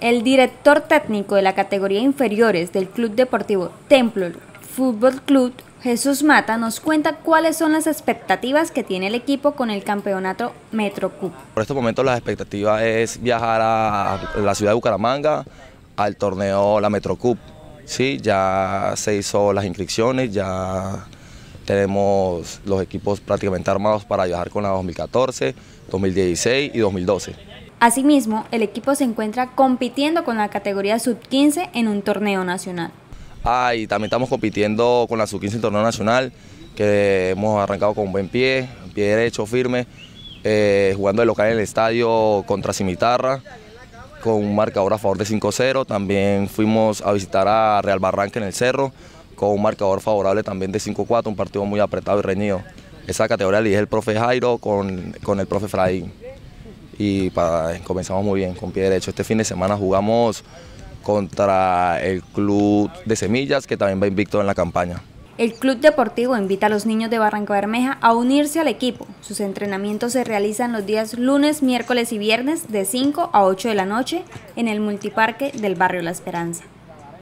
El director técnico de la categoría inferiores del Club Deportivo Templo Fútbol Club, Jesús Mata, nos cuenta cuáles son las expectativas que tiene el equipo con el campeonato Metro Cup. Por este momento la expectativa es viajar a la ciudad de Bucaramanga al torneo la Metro Cup. Sí, ya se hizo las inscripciones, ya tenemos los equipos prácticamente armados para viajar con la 2014, 2016 y 2012. Asimismo, el equipo se encuentra compitiendo con la categoría sub-15 en un torneo nacional. Ah, también estamos compitiendo con la sub-15 en torneo nacional, que hemos arrancado con buen pie, pie derecho firme, eh, jugando de local en el estadio contra Cimitarra, con un marcador a favor de 5-0. También fuimos a visitar a Real Barranca en el Cerro, con un marcador favorable también de 5-4, un partido muy apretado y reñido. Esa categoría la el profe Jairo con, con el profe Fraín y comenzamos muy bien con pie derecho. Este fin de semana jugamos contra el club de Semillas que también va invicto en la campaña. El Club Deportivo invita a los niños de Barranca Bermeja a unirse al equipo. Sus entrenamientos se realizan los días lunes, miércoles y viernes de 5 a 8 de la noche en el multiparque del barrio La Esperanza.